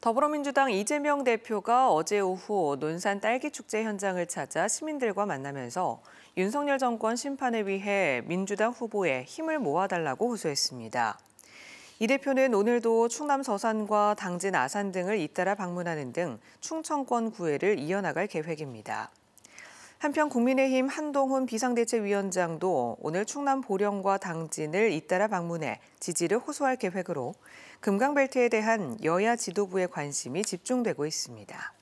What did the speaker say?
더불어민주당 이재명 대표가 어제 오후 논산 딸기축제 현장을 찾아 시민들과 만나면서 윤석열 정권 심판을 위해 민주당 후보에 힘을 모아달라고 호소했습니다. 이 대표는 오늘도 충남 서산과 당진 아산 등을 잇따라 방문하는 등 충청권 구애를 이어나갈 계획입니다. 한편 국민의힘 한동훈 비상대책위원장도 오늘 충남 보령과 당진을 잇따라 방문해 지지를 호소할 계획으로 금강벨트에 대한 여야 지도부의 관심이 집중되고 있습니다.